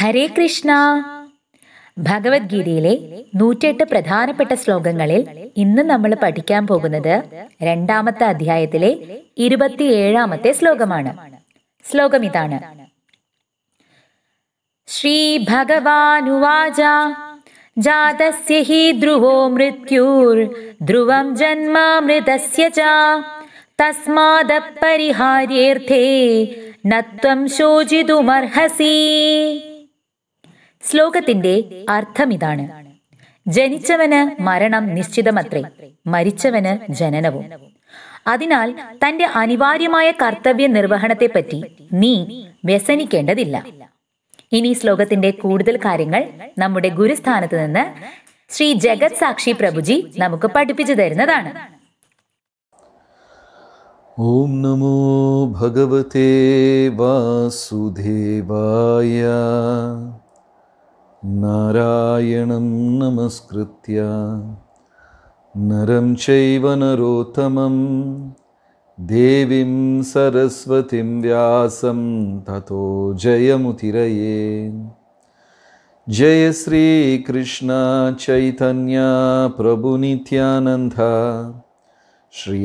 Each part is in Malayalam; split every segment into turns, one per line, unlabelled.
ഹരേ കൃഷ്ണ ഭഗവത്ഗീതയിലെ നൂറ്റെട്ട് പ്രധാനപ്പെട്ട ശ്ലോകങ്ങളിൽ ഇന്ന് നമ്മൾ പഠിക്കാൻ പോകുന്നത് രണ്ടാമത്തെ അധ്യായത്തിലെ ഇരുപത്തിയേഴാമത്തെ ശ്ലോകമാണ് ശ്ലോകം ഇതാണ് ശ്രീ ഭഗവാനുവാച ജാതസ്യ ഹി ധ്രുവോ മൃത്യുർ ധ്രുവം ജന്മ മൃതസ്യ ച നത്വം ശോചിതുമർഹസി ശ്ലോകത്തിന്റെ അർത്ഥം ഇതാണ് ജനിച്ചവന് മരണം നിശ്ചിതമത്രേ മരിച്ചവന് ജനനവും അതിനാൽ തന്റെ അനിവാര്യമായ കർത്തവ്യ നിർവഹണത്തെപ്പറ്റി നീ വ്യസനിക്കേണ്ടതില്ല ഇനി ശ്ലോകത്തിന്റെ കൂടുതൽ കാര്യങ്ങൾ നമ്മുടെ ഗുരുസ്ഥാനത്ത് നിന്ന് ശ്രീ ജഗത് സാക്ഷി പ്രഭുജി നമുക്ക് പഠിപ്പിച്ചു തരുന്നതാണ് ഓം നമോ ഭഗവതേ വാസുദേവായ नारायणं नमस्कृत्य नरं चैव नरोत्तमं देवीं सरस्वतीं व्यासं ततो जयमुतिरये जय श्रीकृष्ण चैतन्या प्रभुनित्यानन्दा श्री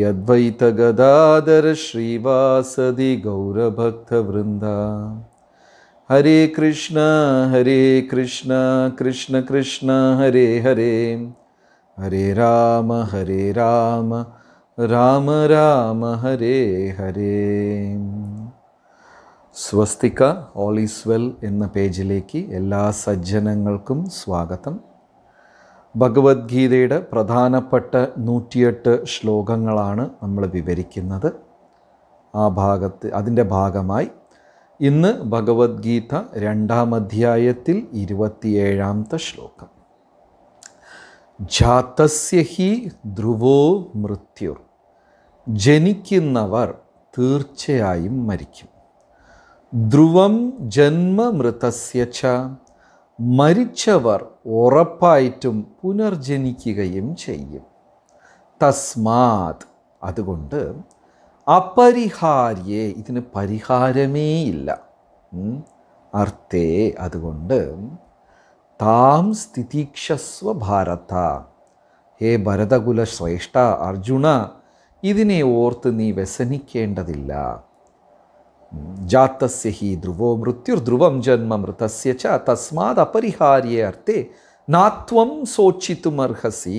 श्रीवासदि गौरभक्तवृन्दा Hare Krishna Hare Krishna Krishna Krishna Hare Hare Hare Rama Hare Rama Rama Rama Hare Hare Swastika all is well എന്ന പേജിലേക്ക് എല്ലാ സജ്ജനങ്ങൾക്കും സ്വാഗതം ഭഗവത്ഗീതയുടെ പ്രധാനപ്പെട്ട നൂറ്റിയെട്ട് ശ്ലോകങ്ങളാണ് നമ്മൾ വിവരിക്കുന്നത് ആ ഭാഗത്ത് അതിൻ്റെ ഭാഗമായി ഇന്ന് ഭഗവത്ഗീത രണ്ടാം അധ്യായത്തിൽ ഇരുപത്തിയേഴാമത്തെ ശ്ലോകം ജാതസ്യ ഹി ധ്രുവോ മൃത്യുർ ജനിക്കുന്നവർ തീർച്ചയായും മരിക്കും ധ്രുവം ജന്മമൃതസ്യ ച മരിച്ചവർ ഉറപ്പായിട്ടും പുനർജനിക്കുകയും ചെയ്യും തസ്മാത് അതുകൊണ്ട് അപരിഹാര്യേ ഇതിന് പരിഹാരമേ ഇല്ല അർത്ഥേ അതുകൊണ്ട് താം സ്ഥിതീക്ഷസ്വ ഭാരത ഹേ ഭരതകുല ശ്രേഷ്ഠ അർജുന ഇതിനെ ഓർത്ത് നീ വ്യസനിക്കേണ്ടതില്ല ജാത്തസ്യ ഹി ധ്രുവോ ധ്രുവം ജന്മ മൃതസ്യ ച തസ്മാത് അപരിഹാര്യേ അർത്ഥേ നാത്വം സോക്ഷിത്തുമർഹസി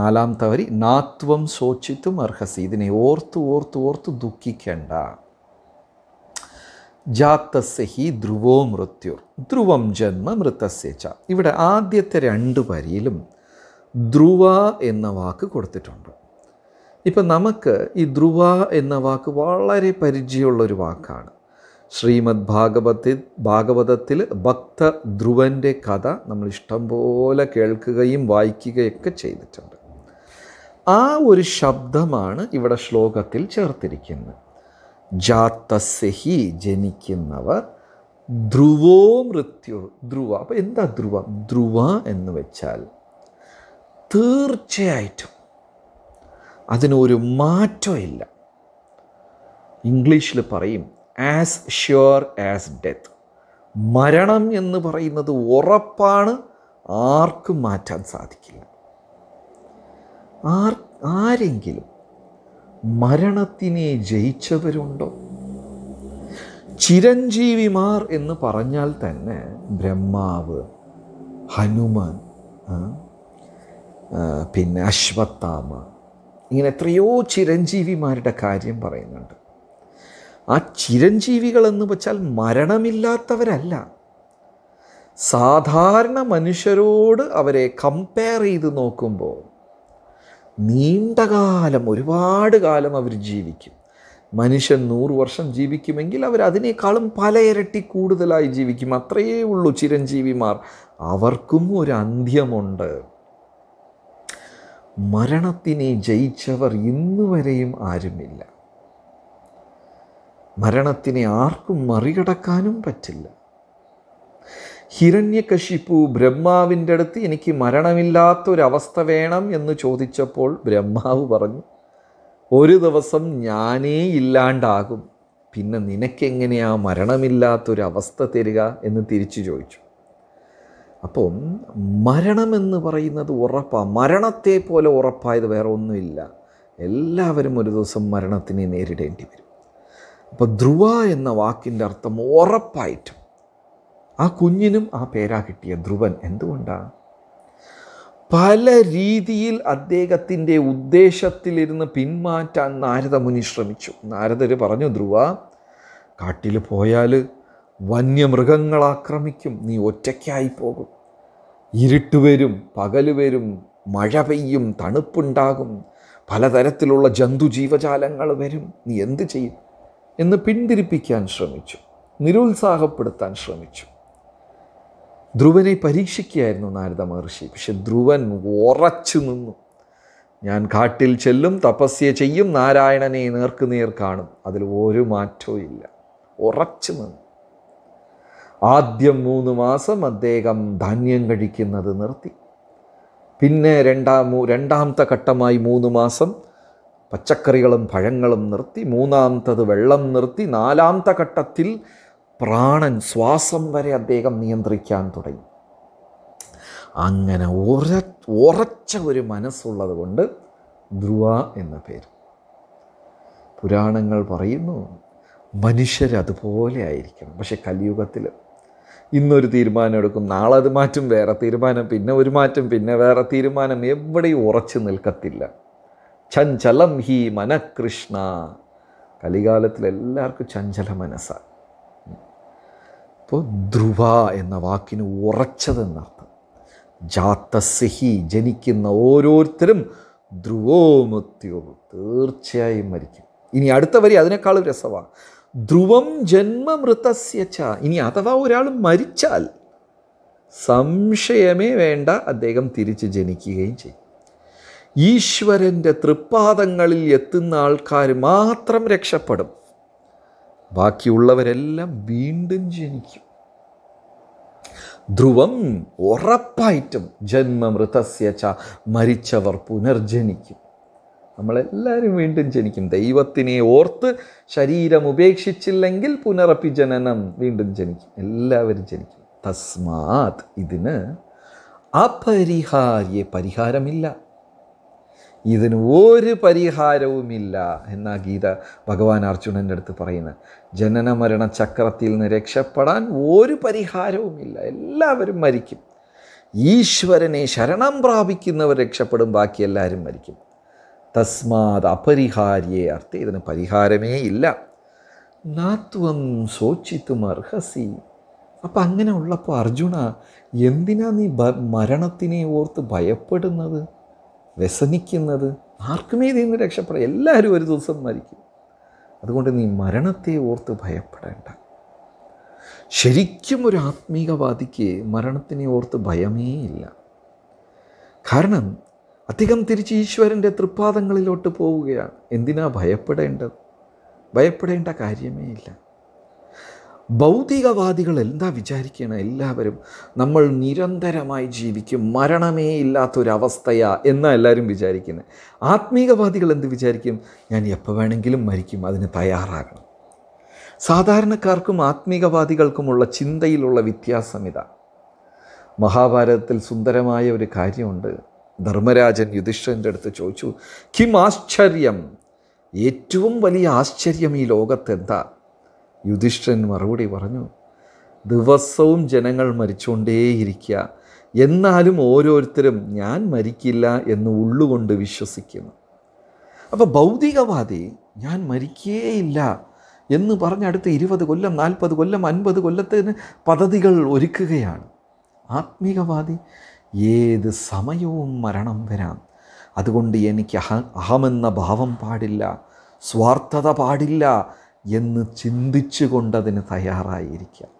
നാലാമത്തെ തവരി നാത്വം ശോചിത്തും അർഹസി ഇതിനെ ഓർത്ത് ഓർത്ത് ഓർത്ത് ദുഃഖിക്കേണ്ട ജാത്തസ്യ ഹി ധ്രുവോ മൃത്യുർ ധ്രുവം ജന്മ മൃത്തസ്യച്ച ഇവിടെ ആദ്യത്തെ രണ്ട് വരിയിലും ധ്രുവ എന്ന വാക്ക് കൊടുത്തിട്ടുണ്ട് ഇപ്പം നമുക്ക് ഈ ധ്രുവ എന്ന വാക്ക് വളരെ പരിചയമുള്ളൊരു വാക്കാണ് ശ്രീമദ് ഭാഗവത്തിൽ ഭാഗവതത്തിൽ ഭക്ത ധ്രുവൻ്റെ കഥ നമ്മൾ ഇഷ്ടംപോലെ കേൾക്കുകയും വായിക്കുകയൊക്കെ ചെയ്തിട്ടുണ്ട് ആ ഒരു ശബ്ദമാണ് ഇവിടെ ശ്ലോകത്തിൽ ചേർത്തിരിക്കുന്നത് ജാത്തസ്യഹി ജനിക്കുന്നവർ ധ്രുവോ മൃത്യു ധ്രുവ അപ്പോൾ എന്താ ധ്രുവ ധ്രുവ എന്ന് വെച്ചാൽ തീർച്ചയായിട്ടും അതിനൊരു മാറ്റമില്ല ഇംഗ്ലീഷിൽ പറയും ആസ് ഷ്യൂർ ആസ് ഡെത്ത് മരണം എന്ന് പറയുന്നത് ഉറപ്പാണ് ആർക്കും മാറ്റാൻ സാധിക്കില്ല ആർ ആരെങ്കിലും മരണത്തിനെ ജയിച്ചവരുണ്ടോ ചിരഞ്ജീവിമാർ എന്ന് പറഞ്ഞാൽ തന്നെ ബ്രഹ്മാവ് ഹനുമാൻ പിന്നെ അശ്വത്ഥാമ ഇങ്ങനെ എത്രയോ ചിരഞ്ജീവിമാരുടെ കാര്യം പറയുന്നുണ്ട് ആ ചിരഞ്ജീവികളെന്ന് വെച്ചാൽ മരണമില്ലാത്തവരല്ല സാധാരണ മനുഷ്യരോട് അവരെ കമ്പയർ ചെയ്ത് നോക്കുമ്പോൾ നീണ്ടകാലം ഒരുപാട് കാലം അവർ ജീവിക്കും മനുഷ്യൻ നൂറ് വർഷം ജീവിക്കുമെങ്കിൽ അവർ അതിനേക്കാളും പല ഇരട്ടി കൂടുതലായി ജീവിക്കും അത്രയേ ഉള്ളൂ ചിരഞ്ജീവിമാർ അവർക്കും ഒരു അന്ത്യമുണ്ട് മരണത്തിനെ ജയിച്ചവർ ഇന്നുവരെയും ആരുമില്ല മരണത്തിനെ ആർക്കും മറികടക്കാനും പറ്റില്ല ഹിരണ്യകശിപ്പു ബ്രഹ്മാവിൻ്റെ അടുത്ത് എനിക്ക് മരണമില്ലാത്തൊരവസ്ഥ വേണം എന്ന് ചോദിച്ചപ്പോൾ ബ്രഹ്മാവ് പറഞ്ഞു ഒരു ദിവസം ഞാനേ ഇല്ലാണ്ടാകും പിന്നെ നിനക്കെങ്ങനെയാ മരണമില്ലാത്തൊരവസ്ഥ തരിക എന്ന് തിരിച്ചു ചോദിച്ചു അപ്പം മരണമെന്ന് പറയുന്നത് ഉറപ്പാണ് മരണത്തെ പോലെ ഉറപ്പായത് വേറെ ഒന്നുമില്ല എല്ലാവരും ഒരു ദിവസം മരണത്തിനെ നേരിടേണ്ടി വരും അപ്പോൾ ധ്രുവ എന്ന വാക്കിൻ്റെ അർത്ഥം ഉറപ്പായിട്ടും ആ കുഞ്ഞിനും ആ പേരാ കിട്ടിയ ധ്രുവൻ എന്തുകൊണ്ടാണ് പല രീതിയിൽ അദ്ദേഹത്തിൻ്റെ ഉദ്ദേശത്തിലിരുന്ന് പിന്മാറ്റാൻ നാരദമുനി ശ്രമിച്ചു നാരദർ പറഞ്ഞു ധ്രുവ കാട്ടിൽ പോയാൽ വന്യമൃഗങ്ങൾ ആക്രമിക്കും നീ ഒറ്റയ്ക്കായി പോകും ഇരുട്ട് വരും പകൽ വരും മഴ പെയ്യും തണുപ്പുണ്ടാകും പലതരത്തിലുള്ള ജന്തുജീവജാലങ്ങൾ വരും നീ എന്ത് ചെയ്യും എന്ന് പിന്തിരിപ്പിക്കാൻ ശ്രമിച്ചു നിരുത്സാഹപ്പെടുത്താൻ ശ്രമിച്ചു ധ്രുവനെ പരീക്ഷിക്കുകയായിരുന്നു നാരദ മഹർഷി പക്ഷെ ധ്രുവൻ ഉറച്ചു നിന്നു ഞാൻ കാട്ടിൽ ചെല്ലും തപസ്യ ചെയ്യും നാരായണനെ നേർക്കുനേർ കാണും അതിൽ ഒരു മാറ്റവും ഇല്ല ഉറച്ചു നിന്നു ആദ്യം മൂന്ന് മാസം അദ്ദേഹം ധാന്യം കഴിക്കുന്നത് നിർത്തി പിന്നെ രണ്ടാം രണ്ടാമത്തെ ഘട്ടമായി മൂന്ന് മാസം പച്ചക്കറികളും പഴങ്ങളും നിർത്തി മൂന്നാമത്തത് വെള്ളം നിർത്തി നാലാമത്തെ ഘട്ടത്തിൽ പ്രാണൻ ശ്വാസം വരെ അദ്ദേഹം നിയന്ത്രിക്കാൻ തുടങ്ങി അങ്ങനെ ഉറ ഉറച്ച ഒരു മനസ്സുള്ളത് കൊണ്ട് ധ്രുവ എന്ന പേര് പുരാണങ്ങൾ പറയുന്നു മനുഷ്യരതുപോലെ ആയിരിക്കണം പക്ഷെ കലിയുഗത്തിൽ ഇന്നൊരു തീരുമാനം എടുക്കും നാളെ അത് മാറ്റും വേറെ തീരുമാനം പിന്നെ ഒരു മാറ്റം പിന്നെ വേറെ തീരുമാനം എവിടെയും ഉറച്ചു നിൽക്കത്തില്ല ചഞ്ചലം ഹി മനകൃഷ്ണ കലികാലത്തിൽ എല്ലാവർക്കും ചഞ്ചല മനസ്സാണ് അപ്പോൾ ധ്രുവ എന്ന വാക്കിന് ഉറച്ചതെന്നർത്ഥം ജാത്തസ്ഹി ജനിക്കുന്ന ഓരോരുത്തരും ധ്രുവോമുത്തിയുള്ളൂ തീർച്ചയായും മരിക്കും ഇനി അടുത്ത വരി അതിനേക്കാൾ രസമാണ് ധ്രുവം ജന്മമൃതസ്യച്ച ഇനി അഥവാ ഒരാൾ മരിച്ചാൽ സംശയമേ വേണ്ട അദ്ദേഹം തിരിച്ച് ജനിക്കുകയും ചെയ്യും ഈശ്വരൻ്റെ തൃപ്പാദങ്ങളിൽ എത്തുന്ന ആൾക്കാർ മാത്രം രക്ഷപ്പെടും ബാക്കിയുള്ളവരെല്ലാം വീണ്ടും ജനിക്കും ധ്രുവം ഉറപ്പായിട്ടും ജന്മമൃതസ്യച്ച മരിച്ചവർ പുനർജനിക്കും നമ്മളെല്ലാവരും വീണ്ടും ജനിക്കും ദൈവത്തിനെ ഓർത്ത് ശരീരം ഉപേക്ഷിച്ചില്ലെങ്കിൽ പുനറപ്പി ജനനം വീണ്ടും ജനിക്കും എല്ലാവരും ജനിക്കും തസ്മാത് ഇതിന് അപരിഹാര്യ പരിഹാരമില്ല ഇതിന് ഒരു പരിഹാരവുമില്ല എന്നാ ഗീത ഭഗവാൻ അർജുനൻ്റെ അടുത്ത് പറയുന്നത് ജനന മരണ ചക്രത്തിൽ നിന്ന് രക്ഷപ്പെടാൻ ഒരു പരിഹാരവുമില്ല എല്ലാവരും മരിക്കും ഈശ്വരനെ ശരണം പ്രാപിക്കുന്നവർ രക്ഷപ്പെടും ബാക്കി എല്ലാവരും മരിക്കും തസ്മാത് അപരിഹാര്യേ അർത്ഥം ഇതിന് പരിഹാരമേ ഇല്ല നാത്വം സോച്ചിത്തും അർഹസി അപ്പം അങ്ങനെ ഉള്ളപ്പോൾ അർജുന എന്തിനാ നീ മരണത്തിനെ ഓർത്ത് ഭയപ്പെടുന്നത് വ്യസനിക്കുന്നത് ആർക്കുമേ ഇതിൽ നിന്ന് രക്ഷപ്പെടാം എല്ലാവരും ഒരു ദിവസം മരിക്കും അതുകൊണ്ട് നീ മരണത്തെ ഓർത്ത് ഭയപ്പെടേണ്ട ശരിക്കും ഒരു ആത്മീകവാദിക്ക് മരണത്തിനെ ഓർത്ത് ഭയമേ ഇല്ല കാരണം അധികം തിരിച്ച് ഈശ്വരൻ്റെ തൃപ്പാദങ്ങളിലോട്ട് പോവുകയാണ് എന്തിനാ ഭയപ്പെടേണ്ടത് ഭയപ്പെടേണ്ട കാര്യമേ ഇല്ല ഭൗതികവാദികൾ എന്താ വിചാരിക്കണം എല്ലാവരും നമ്മൾ നിരന്തരമായി ജീവിക്കും മരണമേ ഇല്ലാത്തൊരവസ്ഥയാ എന്നാ എല്ലാവരും വിചാരിക്കുന്നത് ആത്മീകവാദികൾ എന്ത് വിചാരിക്കും ഞാൻ എപ്പോൾ വേണമെങ്കിലും മരിക്കും അതിന് തയ്യാറാകണം സാധാരണക്കാർക്കും ആത്മീകവാദികൾക്കുമുള്ള ചിന്തയിലുള്ള വ്യത്യാസം ഇതാ മഹാഭാരതത്തിൽ സുന്ദരമായ ഒരു കാര്യമുണ്ട് ധർമ്മരാജൻ യുധിഷ്ഠൻ്റെ അടുത്ത് ചോദിച്ചു കിം ആശ്ചര്യം ഏറ്റവും വലിയ ആശ്ചര്യം ഈ ലോകത്തെന്താ യുധിഷ്ഠൻ മറുപടി പറഞ്ഞു ദിവസവും ജനങ്ങൾ മരിച്ചുകൊണ്ടേയിരിക്കുക എന്നാലും ഓരോരുത്തരും ഞാൻ മരിക്കില്ല എന്ന് ഉള്ളുകൊണ്ട് വിശ്വസിക്കുന്നു അപ്പോൾ ഭൗതികവാദി ഞാൻ മരിക്കേയില്ല എന്ന് പറഞ്ഞ അടുത്ത ഇരുപത് കൊല്ലം നാൽപ്പത് കൊല്ലം അൻപത് കൊല്ലത്തിന് പദ്ധതികൾ ഒരുക്കുകയാണ് ആത്മീകവാദി ഏത് സമയവും മരണം വരാം അതുകൊണ്ട് എനിക്ക് അഹ അഹമെന്ന ഭാവം പാടില്ല സ്വാർത്ഥത പാടില്ല എന്ന് ചിന്തിച്ചു കൊണ്ടതിന് തയ്യാറായിരിക്കുക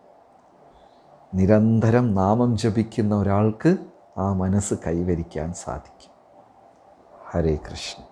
നിരന്തരം നാമം ജപിക്കുന്ന ഒരാൾക്ക് ആ മനസ്സ് കൈവരിക്കാൻ സാധിക്കും ഹരേ കൃഷ്ണ